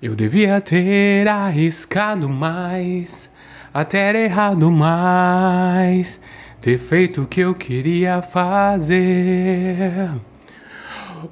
Eu devia ter arriscado mais, até errado mais, ter feito o que eu queria fazer.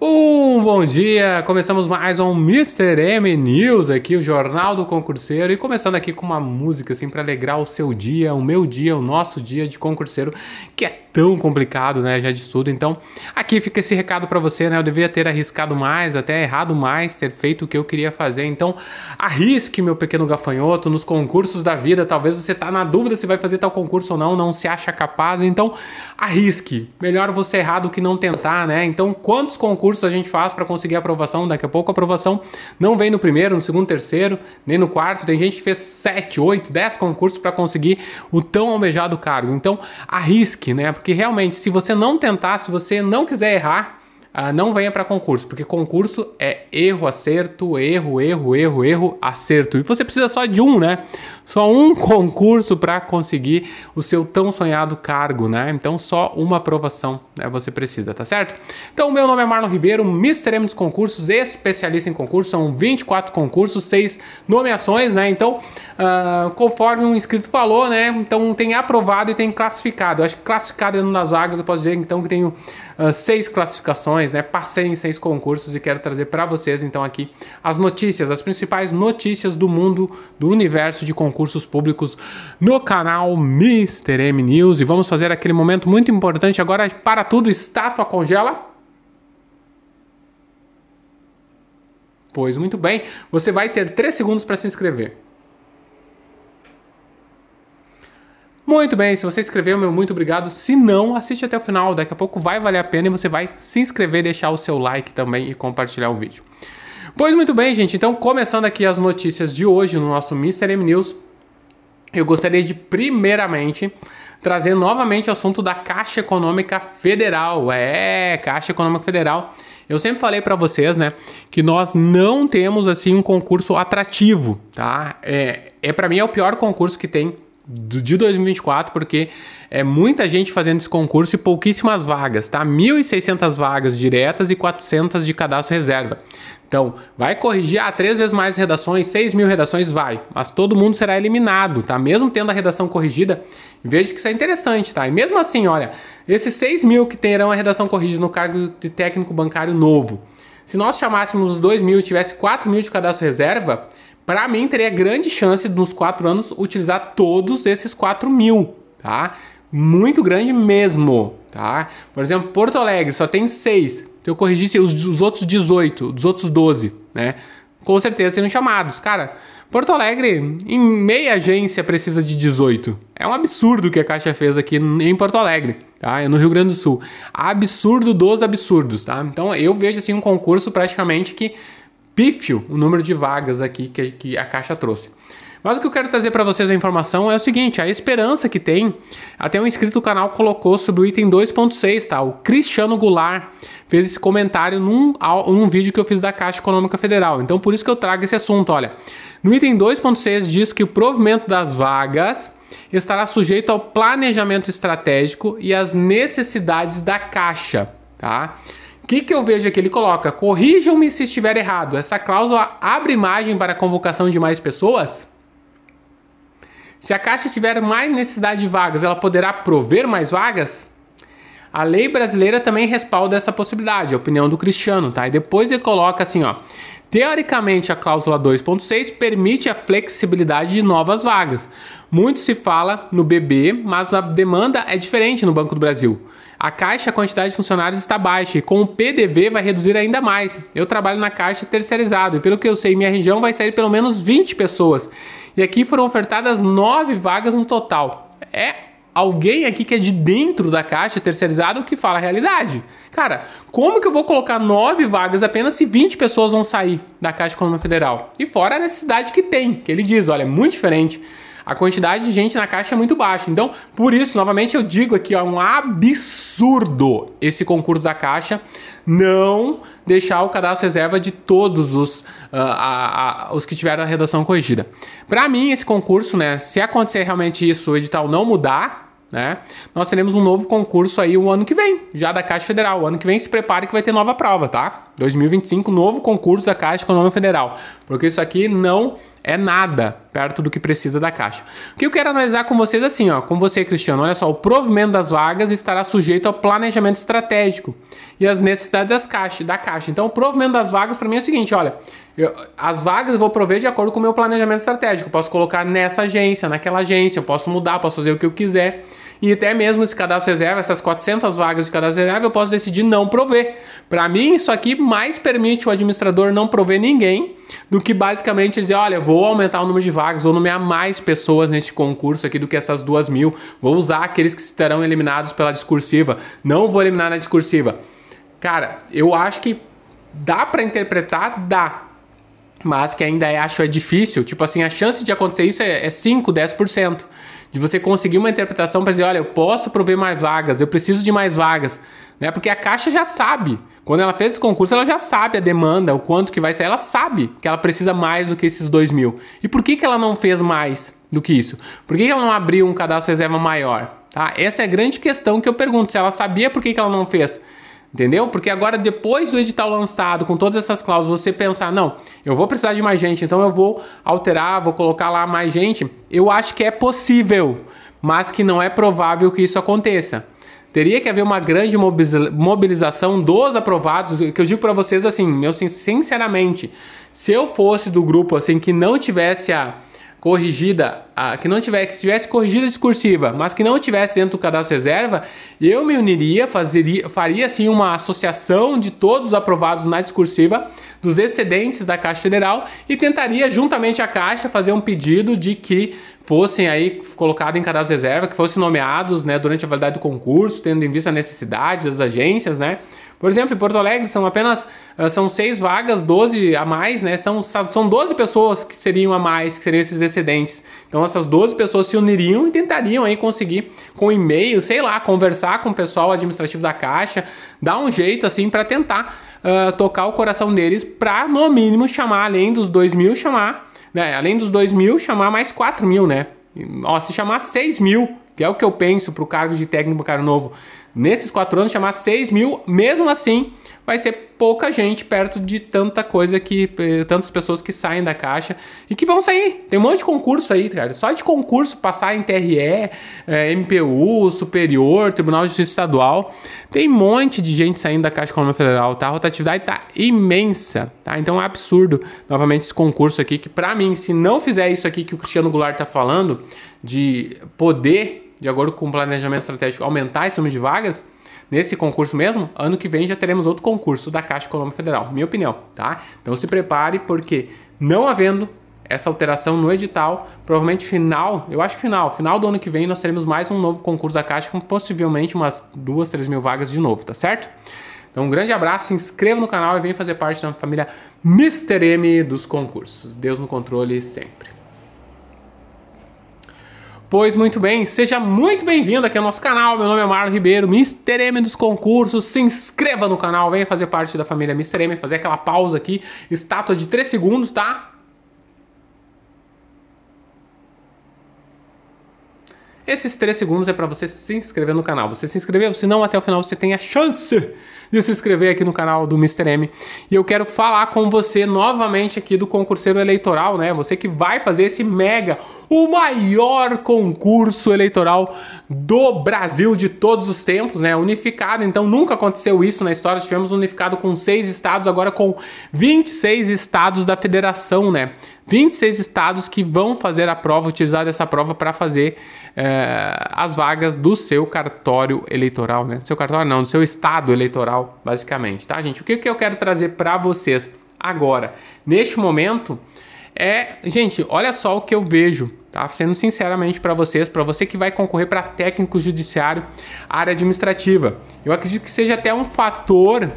Um bom dia! Começamos mais um Mr. M News aqui, o Jornal do Concurseiro, e começando aqui com uma música assim para alegrar o seu dia, o meu dia, o nosso dia de concurseiro, que é tão complicado, né, já de estudo. Então, aqui fica esse recado para você, né? Eu devia ter arriscado mais, até errado mais, ter feito o que eu queria fazer. Então, arrisque, meu pequeno gafanhoto, nos concursos da vida. Talvez você tá na dúvida se vai fazer tal concurso ou não, não se acha capaz. Então, arrisque. Melhor você errar do que não tentar, né? Então, quantos concursos a gente faz para conseguir aprovação? Daqui a pouco a aprovação não vem no primeiro, no segundo, terceiro, nem no quarto. Tem gente que fez 7, 8, 10 concursos para conseguir o tão almejado cargo. Então, arrisque, né? Porque porque realmente, se você não tentar, se você não quiser errar, uh, não venha para concurso, porque concurso é erro, acerto, erro, erro, erro, erro, acerto. E você precisa só de um, né? só um concurso para conseguir o seu tão sonhado cargo, né? Então só uma aprovação né, você precisa, tá certo? Então, meu nome é Marlon Ribeiro, Mr. M dos concursos, especialista em concursos, são 24 concursos, 6 nomeações, né? Então, uh, conforme um inscrito falou, né? Então tem aprovado e tem classificado. Eu acho que classificado nas é vagas, eu posso dizer então que tenho uh, seis classificações, né? Passei em seis concursos e quero trazer para vocês então aqui as notícias, as principais notícias do mundo, do universo de concursos concursos públicos no canal Mr. M News. E vamos fazer aquele momento muito importante agora para tudo. Estátua congela. Pois muito bem, você vai ter 3 segundos para se inscrever. Muito bem, se você inscreveu, meu muito obrigado. Se não, assiste até o final, daqui a pouco vai valer a pena e você vai se inscrever, deixar o seu like também e compartilhar o vídeo. Pois muito bem, gente, então começando aqui as notícias de hoje no nosso Mr. M News eu gostaria de, primeiramente, trazer novamente o assunto da Caixa Econômica Federal. É, Caixa Econômica Federal. Eu sempre falei para vocês, né, que nós não temos assim um concurso atrativo, tá? É, é para mim é o pior concurso que tem de 2024, porque é muita gente fazendo esse concurso e pouquíssimas vagas, tá? 1.600 vagas diretas e 400 de cadastro reserva. Então, vai corrigir ah, três vezes mais redações, 6 mil redações, vai. Mas todo mundo será eliminado, tá? Mesmo tendo a redação corrigida, veja que isso é interessante, tá? E mesmo assim, olha, esses 6 mil que terão a redação corrigida no cargo de técnico bancário novo, se nós chamássemos os 2 mil e tivesse 4 mil de cadastro reserva, para mim, teria grande chance nos quatro anos utilizar todos esses 4 mil, tá? Muito grande mesmo, tá? Por exemplo, Porto Alegre só tem seis. Se eu corrigisse os, os outros 18, dos outros 12, né? Com certeza seriam chamados. Cara, Porto Alegre, em meia agência, precisa de 18. É um absurdo o que a Caixa fez aqui em Porto Alegre, tá? No Rio Grande do Sul. Absurdo dos absurdos, tá? Então eu vejo assim um concurso praticamente que pífio o número de vagas aqui que, que a Caixa trouxe. Mas o que eu quero trazer para vocês a informação é o seguinte: a esperança que tem, até um inscrito do canal colocou sobre o item 2.6, tá? O Cristiano Goulart fez esse comentário num, num vídeo que eu fiz da Caixa Econômica Federal. Então, por isso que eu trago esse assunto. Olha, no item 2.6 diz que o provimento das vagas estará sujeito ao planejamento estratégico e às necessidades da Caixa, tá? O que, que eu vejo aqui? Ele coloca: corrijam-me se estiver errado. Essa cláusula abre margem para a convocação de mais pessoas? Se a Caixa tiver mais necessidade de vagas, ela poderá prover mais vagas? A lei brasileira também respalda essa possibilidade, a opinião do Cristiano, tá? E depois ele coloca assim, ó. Teoricamente, a cláusula 2.6 permite a flexibilidade de novas vagas. Muito se fala no BB, mas a demanda é diferente no Banco do Brasil. A Caixa, a quantidade de funcionários está baixa e com o PDV vai reduzir ainda mais. Eu trabalho na Caixa terceirizado e pelo que eu sei, minha região vai sair pelo menos 20 pessoas. E aqui foram ofertadas 9 vagas no total. É alguém aqui que é de dentro da Caixa terceirizado que fala a realidade. Cara, como que eu vou colocar 9 vagas apenas se 20 pessoas vão sair da Caixa Econômica Federal? E fora a necessidade que tem, que ele diz, olha, é muito diferente a quantidade de gente na caixa é muito baixa. Então, por isso, novamente eu digo aqui, ó, é um absurdo esse concurso da caixa não deixar o cadastro reserva de todos os, uh, a, a, os que tiveram a redação corrigida. Para mim, esse concurso, né, se acontecer realmente isso, o edital não mudar, né? Nós teremos um novo concurso aí o ano que vem, já da Caixa Federal. O ano que vem se prepare que vai ter nova prova, tá? 2025, novo concurso da Caixa Econômica Federal. Porque isso aqui não é nada perto do que precisa da Caixa. O que eu quero analisar com vocês é assim, ó, com você, Cristiano, olha só, o provimento das vagas estará sujeito ao planejamento estratégico e às necessidades das caixa, da Caixa. Então, o provimento das vagas para mim é o seguinte, olha, eu, as vagas eu vou prover de acordo com o meu planejamento estratégico. Eu posso colocar nessa agência, naquela agência, eu posso mudar, posso fazer o que eu quiser e até mesmo esse cadastro reserva, essas 400 vagas de cadastro reserva, eu posso decidir não prover. Para mim, isso aqui mais permite o administrador não prover ninguém do que basicamente dizer, olha, vou aumentar o número de vagas, vou nomear mais pessoas neste concurso aqui do que essas duas mil, vou usar aqueles que serão eliminados pela discursiva, não vou eliminar na discursiva. Cara, eu acho que dá para interpretar, dá, mas que ainda acho é difícil. Tipo assim, a chance de acontecer isso é, é 5, 10% de você conseguir uma interpretação para dizer, olha, eu posso prover mais vagas, eu preciso de mais vagas, né? Porque a Caixa já sabe, quando ela fez esse concurso, ela já sabe a demanda, o quanto que vai sair, ela sabe que ela precisa mais do que esses 2 mil. E por que, que ela não fez mais do que isso? Por que, que ela não abriu um cadastro reserva maior? Tá? Essa é a grande questão que eu pergunto, se ela sabia por que, que ela não fez. Entendeu? Porque agora, depois do edital lançado, com todas essas cláusulas, você pensar, não, eu vou precisar de mais gente, então eu vou alterar, vou colocar lá mais gente, eu acho que é possível, mas que não é provável que isso aconteça. Teria que haver uma grande mobilização dos aprovados, que eu digo para vocês assim, meu sinceramente, se eu fosse do grupo assim que não tivesse a corrigida, a, que não tivesse, que tivesse corrigida discursiva, mas que não tivesse dentro do cadastro reserva, eu me uniria, fazeria, faria assim uma associação de todos os aprovados na discursiva dos excedentes da Caixa Federal e tentaria juntamente à Caixa fazer um pedido de que fossem aí colocados em cadastro reserva, que fossem nomeados, né, durante a validade do concurso, tendo em vista a necessidade das agências, né? Por exemplo, em Porto Alegre são apenas ah, são seis vagas, 12 a mais, né? São, são 12 pessoas que seriam a mais, que seriam esses excedentes. Então essas 12 pessoas se uniriam e tentariam aí conseguir com e-mail, sei lá, conversar com o pessoal administrativo da Caixa, dar um jeito assim para tentar uh, tocar o coração deles para no mínimo chamar além dos 2 mil, chamar, né? Além dos 2 mil, chamar mais 4 mil, né? Ó, se chamar 6 mil, que é o que eu penso para o cargo de técnico bancário novo, nesses quatro anos chamar 6 mil, mesmo assim vai ser pouca gente perto de tanta coisa que. Eh, tantas pessoas que saem da caixa e que vão sair. Tem um monte de concurso aí, cara. Só de concurso passar em TRE, eh, MPU, Superior, Tribunal de Justiça Estadual. Tem um monte de gente saindo da Caixa Econômica Federal, tá? A rotatividade tá imensa, tá? Então é absurdo, novamente, esse concurso aqui, que para mim, se não fizer isso aqui que o Cristiano Goulart tá falando, de poder de acordo com o planejamento estratégico, aumentar esse número de vagas, nesse concurso mesmo, ano que vem já teremos outro concurso da Caixa Econômica Federal, minha opinião, tá? Então se prepare porque não havendo essa alteração no edital, provavelmente final, eu acho que final, final do ano que vem nós teremos mais um novo concurso da Caixa com possivelmente umas duas, três mil vagas de novo, tá certo? Então um grande abraço, se inscreva no canal e vem fazer parte da família Mr. M dos concursos. Deus no controle sempre. Pois muito bem, seja muito bem-vindo aqui ao nosso canal. Meu nome é Marlon Ribeiro, Mr. M dos concursos. Se inscreva no canal, venha fazer parte da família Mr. M, fazer aquela pausa aqui, estátua de 3 segundos, tá? Esses 3 segundos é para você se inscrever no canal. Você se inscreveu, se não até o final você tem a chance de se inscrever aqui no canal do Mr. M. E eu quero falar com você novamente aqui do concurseiro eleitoral, né? Você que vai fazer esse mega, o maior concurso eleitoral do Brasil de todos os tempos, né? Unificado, então nunca aconteceu isso na história. Tivemos unificado com seis estados, agora com 26 estados da federação, né? 26 estados que vão fazer a prova, utilizar dessa prova para fazer é, as vagas do seu cartório eleitoral, né? Do seu cartório não, do seu estado eleitoral, basicamente, tá, gente? O que, que eu quero trazer para vocês agora, neste momento, é, gente, olha só o que eu vejo, tá? Sendo sinceramente para vocês, para você que vai concorrer para técnico judiciário, área administrativa. Eu acredito que seja até um fator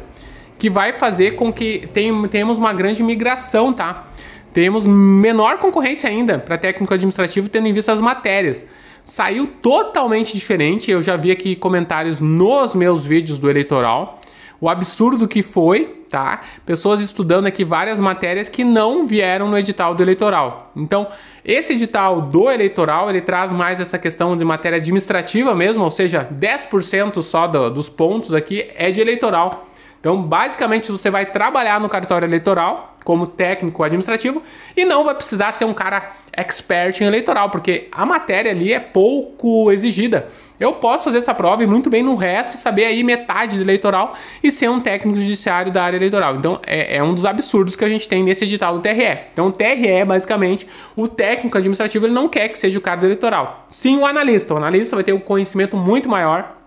que vai fazer com que tenhamos uma grande migração, tá? Temos menor concorrência ainda para técnico administrativo, tendo em vista as matérias. Saiu totalmente diferente. Eu já vi aqui comentários nos meus vídeos do eleitoral. O absurdo que foi, tá? Pessoas estudando aqui várias matérias que não vieram no edital do eleitoral. Então, esse edital do eleitoral, ele traz mais essa questão de matéria administrativa mesmo, ou seja, 10% só do, dos pontos aqui é de eleitoral. Então, basicamente, você vai trabalhar no cartório eleitoral, como técnico administrativo e não vai precisar ser um cara expert em eleitoral, porque a matéria ali é pouco exigida. Eu posso fazer essa prova e muito bem no resto, saber aí metade do eleitoral e ser um técnico judiciário da área eleitoral. Então é, é um dos absurdos que a gente tem nesse edital do TRE. Então o TRE, basicamente, o técnico administrativo, ele não quer que seja o cara do eleitoral. Sim, o analista. O analista vai ter um conhecimento muito maior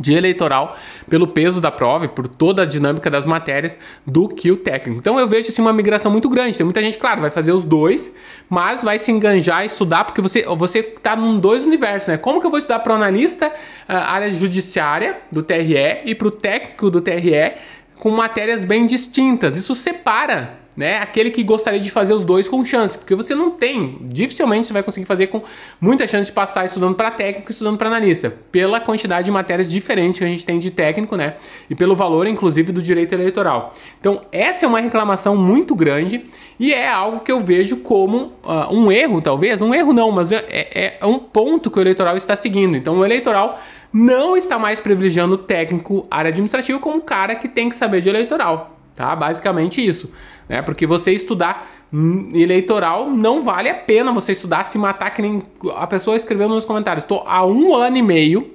de eleitoral pelo peso da prova e por toda a dinâmica das matérias do que o técnico. Então eu vejo assim uma migração muito grande. Tem muita gente, claro, vai fazer os dois, mas vai se enganjar estudar porque você você tá num dois universos, né? Como que eu vou estudar para o analista ah, área judiciária do TRE e para o técnico do TRE com matérias bem distintas? Isso separa né? Aquele que gostaria de fazer os dois com chance, porque você não tem, dificilmente você vai conseguir fazer com muita chance de passar estudando para técnico e estudando para analista, pela quantidade de matérias diferentes que a gente tem de técnico, né? E pelo valor, inclusive, do direito eleitoral. Então, essa é uma reclamação muito grande e é algo que eu vejo como uh, um erro, talvez, um erro não, mas é, é, é um ponto que o eleitoral está seguindo. Então, o eleitoral não está mais privilegiando o técnico área administrativa como um cara que tem que saber de eleitoral tá? Basicamente isso, né? Porque você estudar eleitoral não vale a pena você estudar se matar que nem a pessoa escreveu nos comentários. Estou há um ano e meio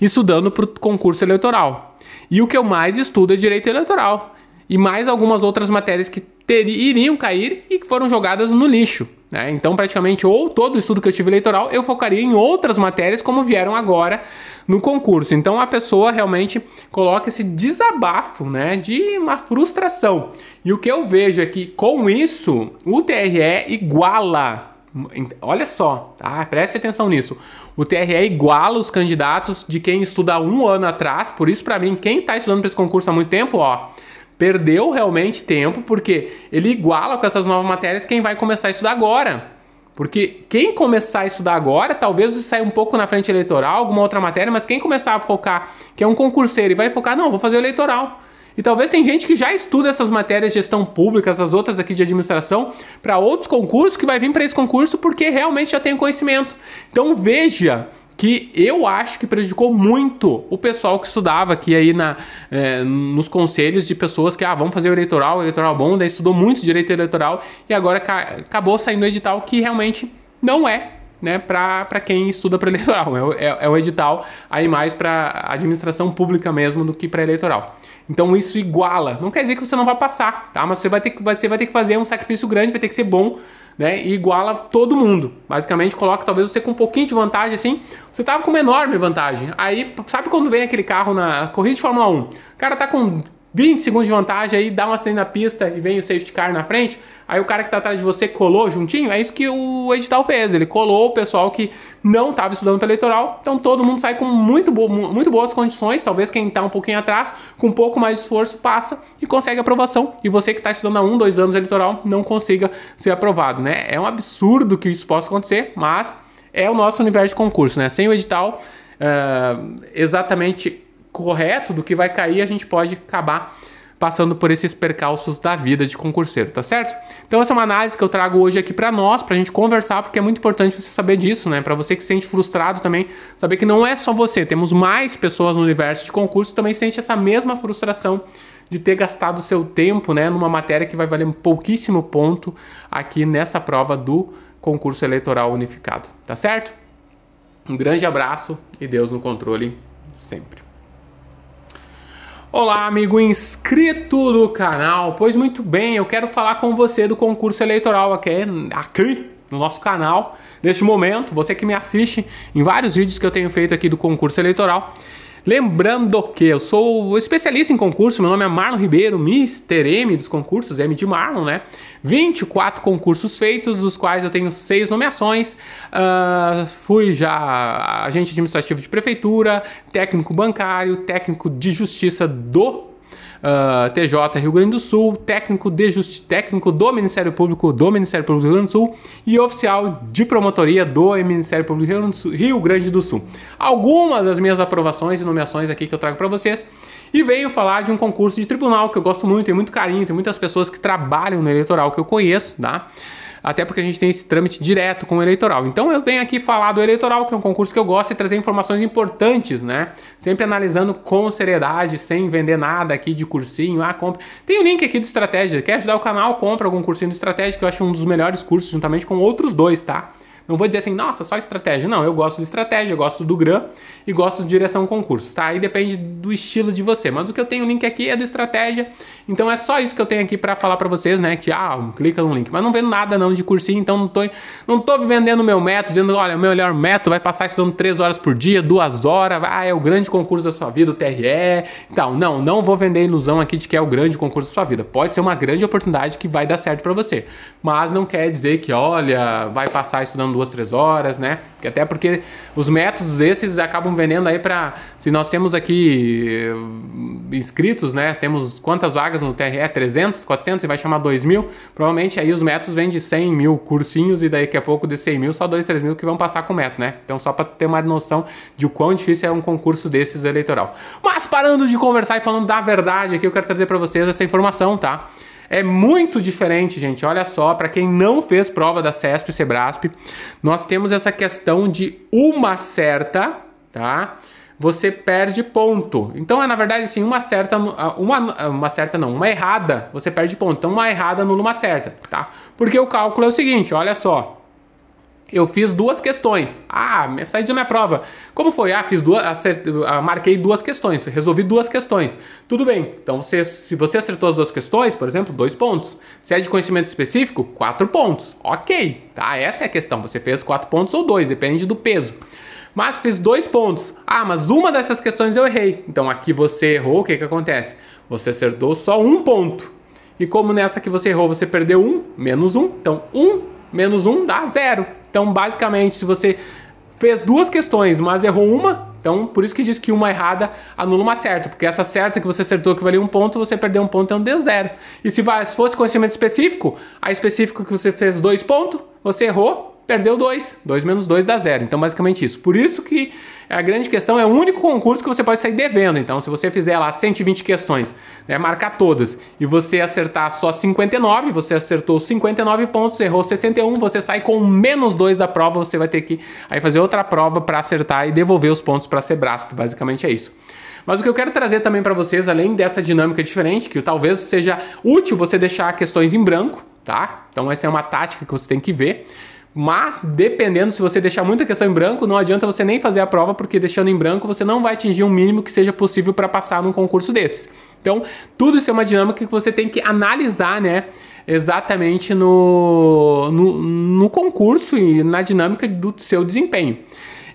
estudando para o concurso eleitoral e o que eu mais estudo é direito eleitoral e mais algumas outras matérias que teriam iriam cair e que foram jogadas no lixo. Né? Então, praticamente, ou todo o estudo que eu tive eleitoral, eu focaria em outras matérias, como vieram agora no concurso. Então, a pessoa realmente coloca esse desabafo né, de uma frustração. E o que eu vejo é que, com isso, o TRE iguala Olha só, tá? preste atenção nisso. O TRE iguala os candidatos de quem estuda um ano atrás, por isso, para mim, quem está estudando para esse concurso há muito tempo, ó, perdeu realmente tempo, porque ele iguala com essas novas matérias quem vai começar a estudar agora. Porque quem começar a estudar agora, talvez saia um pouco na frente eleitoral, alguma outra matéria, mas quem começar a focar, que é um concurseiro, e vai focar, não, vou fazer eleitoral. E talvez tem gente que já estuda essas matérias de gestão pública, essas outras aqui de administração, para outros concursos que vai vir para esse concurso porque realmente já tem conhecimento. Então veja que eu acho que prejudicou muito o pessoal que estudava aqui aí na, é, nos conselhos de pessoas que, ah, vamos fazer o eleitoral, o eleitoral bom, daí estudou muito direito eleitoral e agora acabou saindo o edital que realmente não é né, para quem estuda para eleitoral. É, é, é um edital aí mais para administração pública mesmo do que para eleitoral. Então isso iguala. Não quer dizer que você não vai passar, tá? Mas você vai ter que, você vai ter que fazer um sacrifício grande, vai ter que ser bom, né? E iguala todo mundo. Basicamente, coloca talvez você com um pouquinho de vantagem assim. Você tava com uma enorme vantagem. Aí, sabe quando vem aquele carro na corrida de Fórmula 1? O cara tá com 20 segundos de vantagem aí, dá uma cena na pista e vem o safety car na frente, aí o cara que tá atrás de você colou juntinho, é isso que o edital fez, ele colou o pessoal que não estava estudando para eleitoral, então todo mundo sai com muito, bo muito boas condições, talvez quem tá um pouquinho atrás, com um pouco mais de esforço, passa e consegue aprovação, e você que tá estudando há um, dois anos eleitoral, não consiga ser aprovado, né? É um absurdo que isso possa acontecer, mas é o nosso universo de concurso, né? Sem o edital, uh, exatamente correto do que vai cair, a gente pode acabar passando por esses percalços da vida de concurseiro, tá certo? Então essa é uma análise que eu trago hoje aqui para nós, para a gente conversar, porque é muito importante você saber disso, né? Para você que se sente frustrado também, saber que não é só você, temos mais pessoas no universo de concurso também sente essa mesma frustração de ter gastado seu tempo, né, numa matéria que vai valer pouquíssimo ponto aqui nessa prova do concurso eleitoral unificado, tá certo? Um grande abraço e Deus no controle sempre. Olá, amigo inscrito do canal. Pois muito bem, eu quero falar com você do concurso eleitoral aqui, aqui no nosso canal. Neste momento, você que me assiste em vários vídeos que eu tenho feito aqui do concurso eleitoral. Lembrando que eu sou especialista em concurso, meu nome é Marlon Ribeiro, Mr. M dos concursos, M de Marlon, né? 24 concursos feitos, dos quais eu tenho 6 nomeações. Uh, fui já agente administrativo de prefeitura, técnico bancário, técnico de justiça do uh, ah, TJ Rio Grande do Sul, técnico de justi técnico do Ministério Público do Ministério Público do Rio Grande do Sul e oficial de promotoria do Ministério Público do Rio Grande do Sul. Algumas das minhas aprovações e nomeações aqui que eu trago para vocês e veio falar de um concurso de tribunal que eu gosto muito, tenho muito carinho, tem muitas pessoas que trabalham no eleitoral que eu conheço, tá? até porque a gente tem esse trâmite direto com o eleitoral. Então eu venho aqui falar do eleitoral, que é um concurso que eu gosto e trazer informações importantes, né? Sempre analisando com seriedade, sem vender nada aqui de cursinho, ah, compra. Tem o um link aqui do Estratégia, quer ajudar o canal, compra algum cursinho de Estratégia, que eu acho um dos melhores cursos, juntamente com outros dois, tá? Não vou dizer assim, nossa, só estratégia. Não, eu gosto de estratégia, eu gosto do GRAM e gosto de direção concursos, tá? Aí depende do estilo de você. Mas o que eu tenho o link aqui é do estratégia. Então é só isso que eu tenho aqui para falar para vocês, né? Que, ah, clica no link. Mas não vendo nada não de cursinho, então não tô, não tô vendendo meu método, dizendo, olha, o meu melhor método vai passar estudando 3 horas por dia, 2 horas, ah, é o grande concurso da sua vida, o TRE e tal. Não, não vou vender ilusão aqui de que é o grande concurso da sua vida. Pode ser uma grande oportunidade que vai dar certo para você. Mas não quer dizer que, olha, vai passar estudando duas, três horas, né? Até porque os métodos desses acabam vendendo aí para. Se nós temos aqui eh, inscritos, né? Temos quantas vagas no TRE? 300, 400 e vai chamar 2 mil. Provavelmente aí os métodos vendem 100 mil cursinhos e daí daqui a pouco de 100 mil, só 2, 3 mil que vão passar com o método, né? Então, só para ter uma noção de o quão difícil é um concurso desses eleitoral. Mas parando de conversar e falando da verdade aqui, eu quero trazer para vocês essa informação, tá? É muito diferente, gente. Olha só, para quem não fez prova da CESP e Sebrasp, nós temos essa questão de uma certa, tá? Você perde ponto. Então é na verdade assim, uma certa, uma, uma certa não, uma errada, você perde ponto. Então uma errada anula uma certa, tá? Porque o cálculo é o seguinte, olha só eu fiz duas questões. Ah, saí de minha prova. Como foi? Ah, fiz duas, ah, marquei duas questões, resolvi duas questões. Tudo bem. Então, você, se você acertou as duas questões, por exemplo, dois pontos. Se é de conhecimento específico, quatro pontos. Ok, tá? Essa é a questão. Você fez quatro pontos ou dois, depende do peso. Mas fiz dois pontos. Ah, mas uma dessas questões eu errei. Então, aqui você errou, o que, que acontece? Você acertou só um ponto. E como nessa que você errou, você perdeu um, menos um. Então, um menos um dá zero. Então, basicamente, se você fez duas questões, mas errou uma, então por isso que diz que uma errada anula uma certa, porque essa certa que você acertou que valia um ponto, você perdeu um ponto, então deu zero. E se fosse conhecimento específico, a específico que você fez dois pontos, você errou, perdeu 2. 2 menos 2 dá 0. Então, basicamente isso. Por isso que a grande questão é o único concurso que você pode sair devendo. Então, se você fizer lá 120 questões, né, marcar todas, e você acertar só 59, você acertou 59 pontos, errou 61, você sai com menos 2 da prova, você vai ter que aí fazer outra prova para acertar e devolver os pontos para ser braço. Basicamente é isso. Mas o que eu quero trazer também para vocês, além dessa dinâmica diferente, que talvez seja útil você deixar questões em branco, tá? Então essa é uma tática que você tem que ver. Mas, dependendo, se você deixar muita questão em branco, não adianta você nem fazer a prova, porque deixando em branco você não vai atingir um mínimo que seja possível para passar num concurso desse. Então, tudo isso é uma dinâmica que você tem que analisar, né? Exatamente no, no, no concurso e na dinâmica do seu desempenho.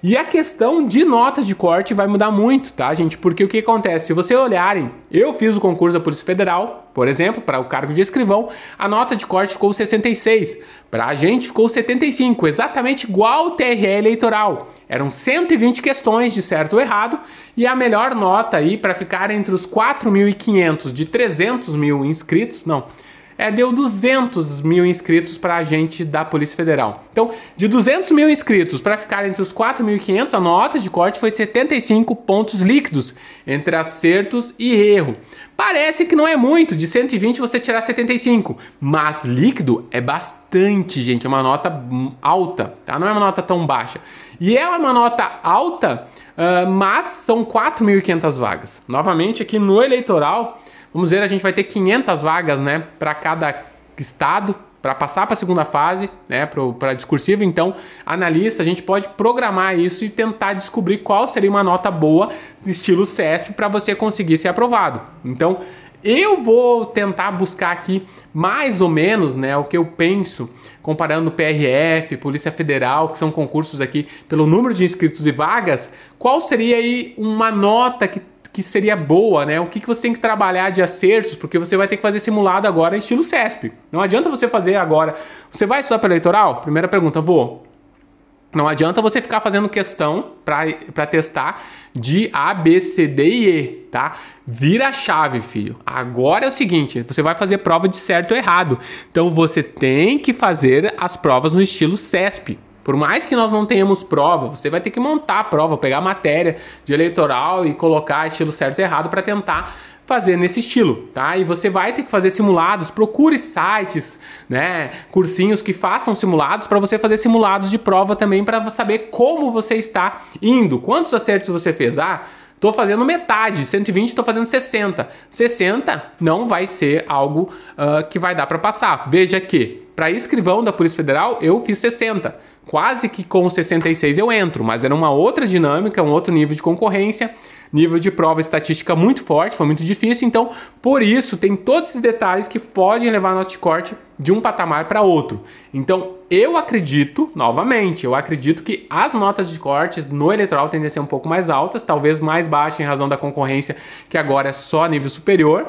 E a questão de notas de corte vai mudar muito, tá, gente? Porque o que acontece? Se vocês olharem, eu fiz o concurso da Polícia Federal, por exemplo, para o cargo de escrivão, a nota de corte ficou 66. Para a gente ficou 75, exatamente igual o TRE eleitoral. Eram 120 questões de certo ou errado, e a melhor nota aí para ficar entre os 4.500 de 300 mil inscritos, não, é, deu 200 mil inscritos para a gente da Polícia Federal. Então, de 200 mil inscritos para ficar entre os 4.500, a nota de corte foi 75 pontos líquidos entre acertos e erro. Parece que não é muito, de 120 você tirar 75, mas líquido é bastante, gente, é uma nota alta, tá? Não é uma nota tão baixa. E ela é uma nota alta, uh, mas são 4.500 vagas. Novamente, aqui no eleitoral, Vamos ver, a gente vai ter 500 vagas, né, para cada estado para passar para a segunda fase, né, para discursivo. Então, analista, a gente pode programar isso e tentar descobrir qual seria uma nota boa, estilo CESP, para você conseguir ser aprovado. Então, eu vou tentar buscar aqui mais ou menos né, o que eu penso, comparando PRF, Polícia Federal, que são concursos aqui pelo número de inscritos e vagas, qual seria aí uma nota que que seria boa, né? O que, que você tem que trabalhar de acertos, porque você vai ter que fazer simulado agora estilo CESP. Não adianta você fazer agora. Você vai estudar para eleitoral? Primeira pergunta, vou. Não adianta você ficar fazendo questão para testar de A, B, C, D e E, tá? Vira a chave, filho. Agora é o seguinte, você vai fazer prova de certo ou errado. Então você tem que fazer as provas no estilo CESP. Por mais que nós não tenhamos prova, você vai ter que montar a prova, pegar a matéria de eleitoral e colocar estilo certo e errado para tentar fazer nesse estilo, tá? E você vai ter que fazer simulados, procure sites, né, cursinhos que façam simulados para você fazer simulados de prova também para saber como você está indo, quantos acertos você fez. Ah, Tô fazendo metade, 120, tô fazendo 60. 60 não vai ser algo uh, que vai dar para passar. Veja que para escrivão da Polícia Federal, eu fiz 60. Quase que com 66 eu entro, mas era uma outra dinâmica, um outro nível de concorrência, nível de prova estatística muito forte, foi muito difícil. Então, por isso, tem todos esses detalhes que podem levar a nota de corte de um patamar para outro. Então, eu acredito, novamente, eu acredito que as notas de cortes no eleitoral tendem a ser um pouco mais altas, talvez mais baixas em razão da concorrência, que agora é só nível superior.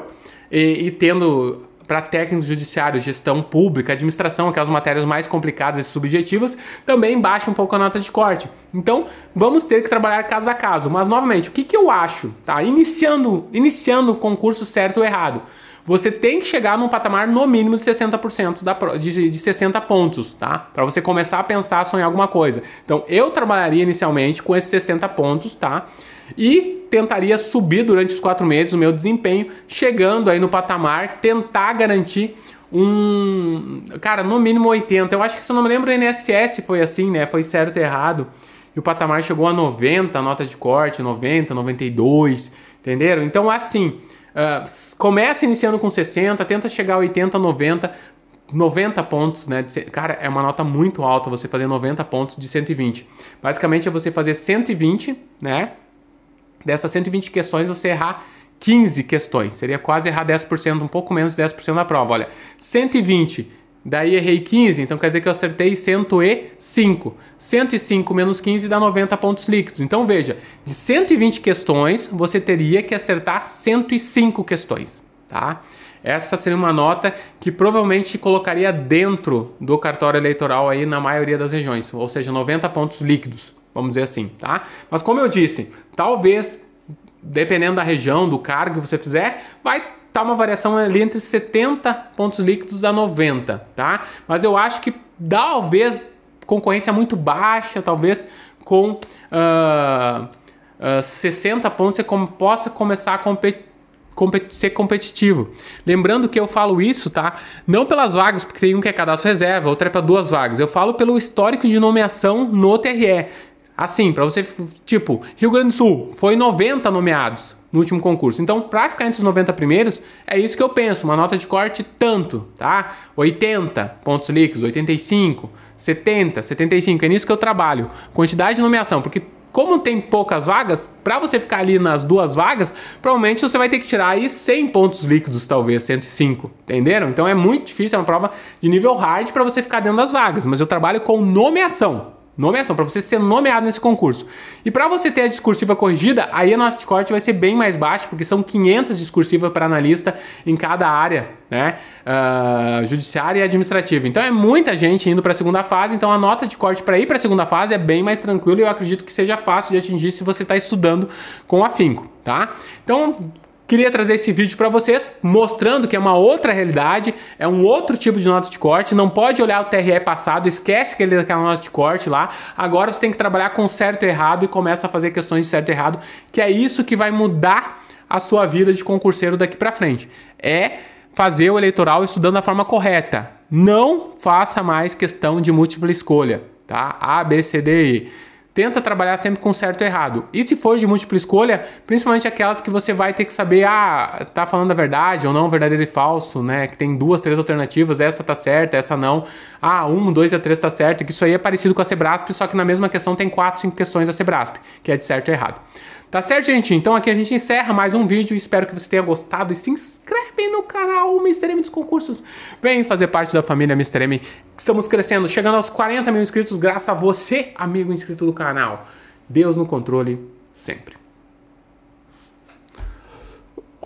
e, e tendo para técnico judiciário, gestão pública, administração, aquelas matérias mais complicadas e subjetivas, também baixa um pouco a nota de corte. Então, vamos ter que trabalhar caso a caso. Mas, novamente, o que, que eu acho? Tá? Iniciando, iniciando o concurso certo ou errado você tem que chegar num patamar no mínimo de 60% da, de, de 60 pontos, tá? Para você começar a pensar, sonhar alguma coisa. Então, eu trabalharia inicialmente com esses 60 pontos, tá? E tentaria subir durante os quatro meses o meu desempenho, chegando aí no patamar, tentar garantir um. Cara, no mínimo 80. Eu acho que se eu não me lembro, o NSS foi assim, né? Foi certo e errado. E o patamar chegou a 90, nota de corte, 90, 92. Entenderam? Então, assim. Ah, começa iniciando com 60, tenta chegar a 80, 90, 90 pontos, né? Cara, é uma nota muito alta você fazer 90 pontos de 120. Basicamente é você fazer 120, né? Dessas 120 questões você errar 15 questões. Seria quase errar 10%, um pouco menos de 10% da prova. Olha, 120 Daí errei 15, então quer dizer que eu acertei 105. 105 menos 15 dá 90 pontos líquidos. Então veja, de 120 questões, você teria que acertar 105 questões, tá? Essa seria uma nota que provavelmente colocaria dentro do cartório eleitoral aí na maioria das regiões, ou seja, 90 pontos líquidos, vamos dizer assim, tá? Mas como eu disse, talvez dependendo da região, do cargo que você fizer, vai tá uma variação ali entre 70 pontos líquidos a 90, tá? Mas eu acho que talvez concorrência muito baixa, talvez com uh, uh, 60 pontos você com, possa começar a competir ser competitivo. Lembrando que eu falo isso, tá? Não pelas vagas, porque tem um que é cadastro reserva, outro é para duas vagas. Eu falo pelo histórico de nomeação no TRE. Assim, para você, tipo, Rio Grande do Sul foi 90 nomeados no último concurso. Então, para ficar entre os 90 primeiros, é isso que eu penso, uma nota de corte tanto, tá? 80 pontos líquidos, 85, 70, 75, é nisso que eu trabalho. Quantidade de nomeação, porque como tem poucas vagas, para você ficar ali nas duas vagas, provavelmente você vai ter que tirar aí 100 pontos líquidos, talvez 105, entenderam? Então é muito difícil, é uma prova de nível hard para você ficar dentro das vagas, mas eu trabalho com nomeação, nomeação, para você ser nomeado nesse concurso. E para você ter a discursiva corrigida, aí a nossa corte vai ser bem mais baixa, porque são 500 discursivas para analista em cada área, né? Uh, judiciária e administrativa. Então é muita gente indo para a segunda fase, então a nota de corte para ir para a segunda fase é bem mais tranquila e eu acredito que seja fácil de atingir se você está estudando com afinco, tá? Então Queria trazer esse vídeo para vocês, mostrando que é uma outra realidade, é um outro tipo de nota de corte, não pode olhar o TRE passado, esquece que ele é aquela nota de corte lá, agora você tem que trabalhar com certo e errado e começa a fazer questões de certo e errado, que é isso que vai mudar a sua vida de concurseiro daqui para frente. É fazer o eleitoral estudando da forma correta. Não faça mais questão de múltipla escolha, tá? A, B, C, D, E tenta trabalhar sempre com certo e errado. E se for de múltipla escolha, principalmente aquelas que você vai ter que saber, ah, tá falando a verdade ou não, verdadeiro e falso, né? Que tem duas, três alternativas, essa tá certa, essa não. Ah, um, dois e a três tá certo. que isso aí é parecido com a Sebrasp, só que na mesma questão tem quatro, cinco questões da Sebrasp, que é de certo e errado. Tá certo, gente? Então aqui a gente encerra mais um vídeo. Espero que você tenha gostado e se inscreve no canal Mr. M dos Concursos. Vem fazer parte da família Mr. M. Estamos crescendo, chegando aos 40 mil inscritos graças a você, amigo inscrito do canal canal. Deus no controle sempre.